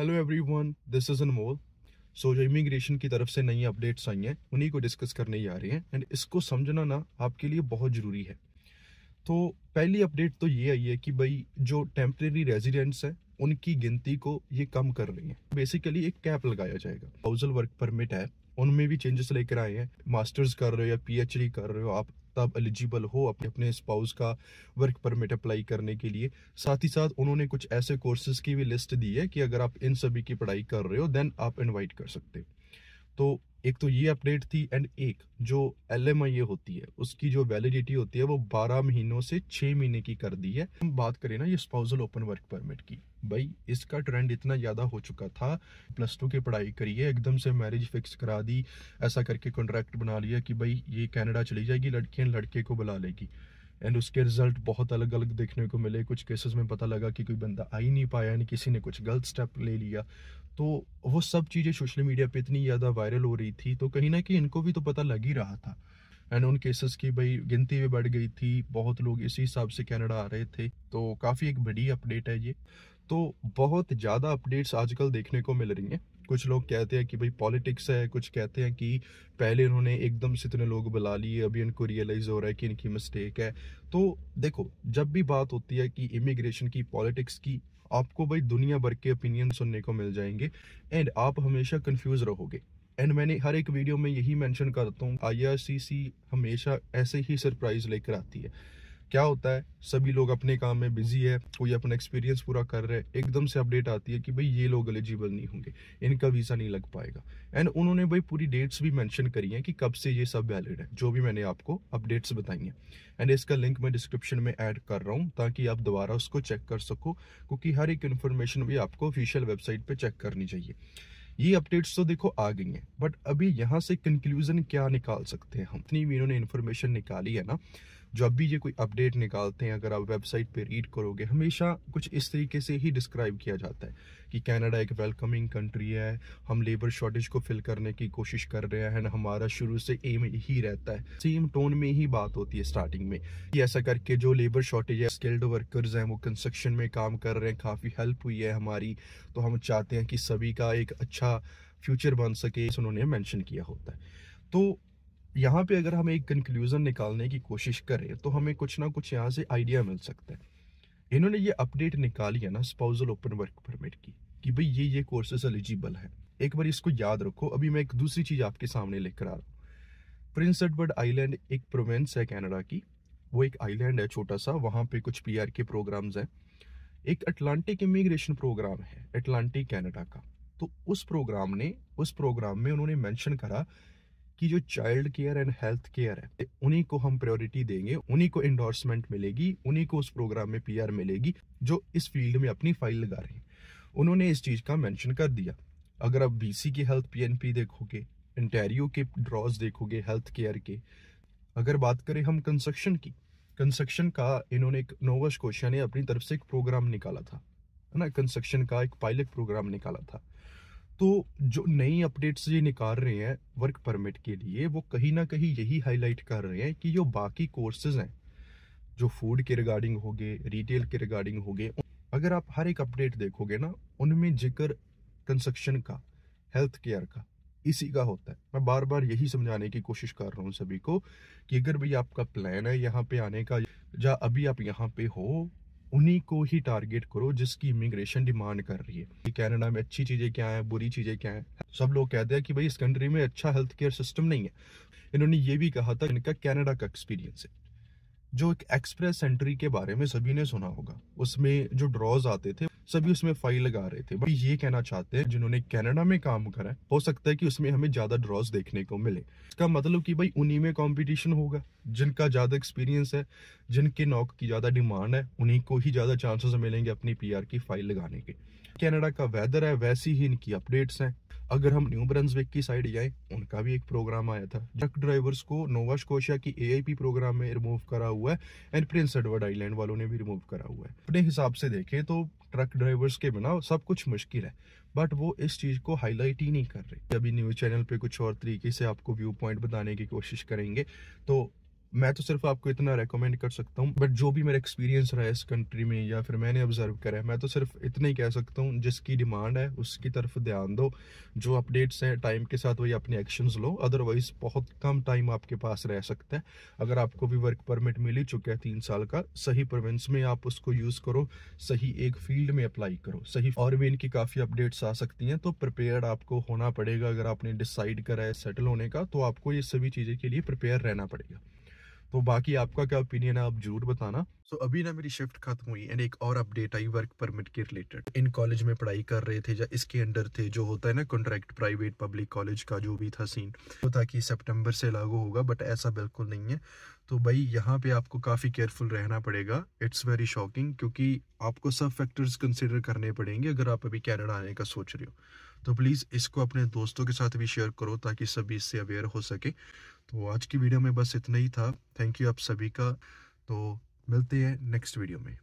hello everyone this is Anmol so जो immigration की तरफ से नई अपडेट्स आई हैं उन्हीं को डिस्कस करने ही आ रही हैं एंड इसको समझना ना आपके लिए बहुत ज़रूरी है तो पहली अपडेट तो ये आई है कि भाई जो टेम्प्रेरी रेजिडेंट्स हैं उनकी गिनती को ये कम कर रही हैं बेसिकली एक कैप लगाया जाएगा हाउसल वर्क परमिट है उनमें भी चेंजेस लेकर आए हैं मास्टर्स कर रहे हो या पीएचडी कर रहे हो आप तब एलिजिबल हो अपने अपने स्पाउस का वर्क परमिट अप्लाई करने के लिए साथ ही साथ उन्होंने कुछ ऐसे कोर्सेज की भी लिस्ट दी है कि अगर आप इन सभी की पढ़ाई कर रहे हो देन आप इन्वाइट कर सकते हो तो एक तो ये अपडेट थी एंड एक जो एल एम आई ए होती है उसकी जो वैलिडिटी होती है वो 12 महीनों से 6 महीने की कर दी है हम बात करें ना ये स्पाउजल ओपन वर्क परमिट की भाई इसका ट्रेंड इतना ज़्यादा हो चुका था प्लस टू की पढ़ाई करिए एकदम से मैरिज फिक्स करा दी ऐसा करके कॉन्ट्रैक्ट बना लिया कि भाई ये कैनेडा चली जाएगी लड़कियां लड़के को बुला लेगी एंड उसके रिजल्ट बहुत अलग अलग देखने को मिले कुछ केसेस में पता लगा कि कोई बंदा आ ही नहीं पाया यानी किसी ने कुछ गलत स्टेप ले लिया तो वो सब चीज़ें सोशल मीडिया पर इतनी ज़्यादा वायरल हो रही थी तो कहीं ना कहीं इनको भी तो पता लग ही रहा था एंड उन केसेस की भाई गिनती भी बढ़ गई थी बहुत लोग इसी हिसाब से कनाडा आ रहे थे तो काफ़ी एक बड़ी अपडेट है ये तो बहुत ज़्यादा अपडेट्स आजकल देखने को मिल रही हैं कुछ लोग कहते हैं कि भाई पॉलिटिक्स है कुछ कहते हैं कि पहले इन्होंने एकदम से इतने लोग बुला लिए अभी इनको रियलाइज हो रहा है कि इनकी मिस्टेक है तो देखो जब भी बात होती है कि इमिग्रेशन की पॉलिटिक्स की आपको भाई दुनिया भर के ओपिनियन सुनने को मिल जाएंगे एंड आप हमेशा कन्फ्यूज़ रहोगे एंड मैंने हर एक वीडियो में यही मेंशन करता हूँ आई हमेशा ऐसे ही सरप्राइज लेकर आती है क्या होता है सभी लोग अपने काम में बिजी है कोई अपना एक्सपीरियंस पूरा कर रहे हैं एकदम से अपडेट आती है कि भाई ये लोग एलिजिबल नहीं होंगे इनका वीज़ा नहीं लग पाएगा एंड उन्होंने भाई पूरी डेट्स भी मेंशन करी हैं कि कब से ये सब वैलिड है जो भी मैंने आपको अपडेट्स बताई हैं एंड इसका लिंक मैं डिस्क्रिप्शन में ऐड कर रहा हूँ ताकि आप दोबारा उसको चेक कर सको क्योंकि हर एक इन्फॉर्मेशन भी आपको ऑफिशियल वेबसाइट पर चेक करनी चाहिए ये अपडेट्स तो देखो आ गई हैं बट अभी यहाँ से कंक्लूजन क्या निकाल सकते हैं हम इतनी भी इन्होंने इन्फॉर्मेशन निकाली है ना जब भी ये कोई अपडेट निकालते हैं अगर आप वेबसाइट पे रीड करोगे हमेशा कुछ इस तरीके से ही डिस्क्राइब किया जाता है कि कनाडा एक वेलकमिंग कंट्री है हम लेबर शॉर्टेज को फिल करने की कोशिश कर रहे हैं हमारा शुरू से एम ही रहता है सेम टोन में ही बात होती है स्टार्टिंग में कि ऐसा करके जो लेबर शॉर्टेज है स्किल्ड वर्कर्स हैं वो कंस्ट्रक्शन में काम कर रहे हैं काफ़ी हेल्प हुई है हमारी तो हम चाहते हैं कि सभी का एक अच्छा फ्यूचर बन सके उन्होंने मैंशन किया होता है तो यहाँ पे अगर हम एक कंक्लूज़न निकालने की कोशिश करें तो हमें कुछ ना कुछ यहाँ से आइडिया मिल सकता है इन्होंने ये अपडेट निकाली है ना स्पाउजल ओपन वर्क परमिट की कि भाई ये ये कोर्सेज एलिजिबल है एक बार इसको याद रखो अभी मैं एक दूसरी चीज़ आपके सामने लेकर आ रहा हूँ प्रिंस एडवर्ड आइलैंड एक प्रोवेंस है कैनेडा की वो एक आइलैंड है छोटा सा वहाँ पे कुछ पी के प्रोग्राम हैं एक अटलांटिक इमिग्रेशन प्रोग्राम है अटलांटिक कैनेडा का तो उस प्रोग्राम ने उस प्रोग्राम में उन्होंने मेंशन करा कि जो child care and health care है उन्हीं को हम प्रायोरिटी देंगे उन्हीं को इंडोर्समेंट मिलेगी उन्हीं को उस प्रोग्राम में पीआर मिलेगी जो इस फील्ड में अपनी फाइल लगा रहे हैं उन्होंने इस चीज का मेंशन कर दिया अगर आप बीसी की हेल्थ पीएनपी देखोगे इंटेरियो के ड्रॉज देखोगे हेल्थ केयर के अगर बात करें हम कंस्ट्रक्शन की कंस्ट्रक्शन का इन्होंने एक नोवश कोशिया ने अपनी तरफ से एक प्रोग्राम निकाला था है ना कंस्ट्रक्शन का एक पायलट प्रोग्राम निकाला था तो जो नई अपडेट्स ये निकाल रहे हैं वर्क परमिट के लिए वो कहीं ना कहीं यही हाईलाइट कर रहे हैं कि जो बाकी कोर्सेज हैं जो फूड के रिगार्डिंग हो गए रिटेल के रिगार्डिंग हो गए अगर आप हर एक अपडेट देखोगे ना उनमें जिक्र कंस्ट्रक्शन का हेल्थ केयर का इसी का होता है मैं बार बार यही समझाने की कोशिश कर रहा हूँ सभी को कि अगर भाई आपका प्लान है यहाँ पे आने का या अभी आप यहाँ पे हो उन्हीं को ही टारगेट करो जिसकी इमिग्रेशन डिमांड कर रही है कि कनाडा में अच्छी चीज़ें क्या हैं बुरी चीज़ें क्या हैं सब लोग कहते हैं कि भाई इस कंट्री में अच्छा हेल्थ केयर सिस्टम नहीं है इन्होंने ये भी कहा था इनका कनाडा का एक्सपीरियंस है जो एक एक्सप्रेस एंट्री के बारे में सभी ने सुना होगा उसमें जो ड्रॉज आते थे सभी उसमें फाइल लगा रहे थे बट ये कहना चाहते हैं जिन्होंने कनाडा में काम करा हो सकता है कि उसमें हमें ज्यादा ड्रॉज देखने को मिले इसका मतलब कि भाई उन्हीं में कंपटीशन होगा जिनका ज्यादा एक्सपीरियंस है जिनके नौक की ज्यादा डिमांड है उन्हीं को ही ज्यादा चांसेस मिलेंगे अपनी पी की फाइल लगाने के कैनेडा का वेदर है वैसी ही इनकी अपडेट्स हैं अगर हम न्यू ब्रंसविक की साइड जाए उनका भी एक प्रोग्राम आया था ट्रक ड्राइवर्स को नोवा स्कोशिया की एआईपी प्रोग्राम में रिमूव करा हुआ है एंड प्रिंस एडवर्ड आइलैंड वालों ने भी रिमूव करा हुआ है अपने हिसाब से देखें तो ट्रक ड्राइवर्स के बिना सब कुछ मुश्किल है बट वो इस चीज को हाईलाइट ही नहीं कर रहे अभी न्यूज चैनल पे कुछ और तरीके से आपको व्यू पॉइंट बताने की कोशिश करेंगे तो मैं तो सिर्फ आपको इतना रेकमेंड कर सकता हूँ बट जो भी मेरा एक्सपीरियंस रहा है इस कंट्री में या फिर मैंने ऑब्जर्व करा है मैं तो सिर्फ इतना ही कह सकता हूँ जिसकी डिमांड है उसकी तरफ ध्यान दो जो अपडेट्स हैं टाइम के साथ वही अपने एक्शंस लो अदरवाइज बहुत कम टाइम आपके पास रह सकता है अगर आपको भी वर्क परमिट मिल ही चुका है तीन साल का सही प्रोविंस में आप उसको यूज़ करो सही एक फील्ड में अप्लाई करो सही और भी इनकी काफ़ी अपडेट्स आ सकती हैं तो प्रिपेयर आपको होना पड़ेगा अगर आपने डिसाइड करा है सेटल होने का तो आपको ये सभी चीज़ें के लिए प्रिपेयर रहना पड़ेगा तो बाकी आपका क्या ओपिनियन है आप जरूर बताना सो so, अभी ना मेरी शिफ्ट खत्म हुई एंड एक और अपडेट आई वर्क परमिट के रिलेटेड इन कॉलेज में पढ़ाई कर रहे थे या इसके अंडर थे जो होता है ना कॉन्ट्रैक्ट प्राइवेट पब्लिक कॉलेज का जो भी था सीन वो तो था कि सेप्टेम्बर से लागू होगा बट ऐसा बिल्कुल नहीं है तो भाई यहाँ पे आपको काफ़ी केयरफुल रहना पड़ेगा इट्स वेरी शॉकिंग क्योंकि आपको सब फैक्टर्स कंसिडर करने पड़ेंगे अगर आप अभी कैनेडा आने का सोच रहे हो तो प्लीज़ इसको अपने दोस्तों के साथ भी शेयर करो ताकि सभी इससे अवेयर हो सके तो आज की वीडियो में बस इतना ही था थैंक यू आप सभी का तो मिलते हैं नेक्स्ट वीडियो में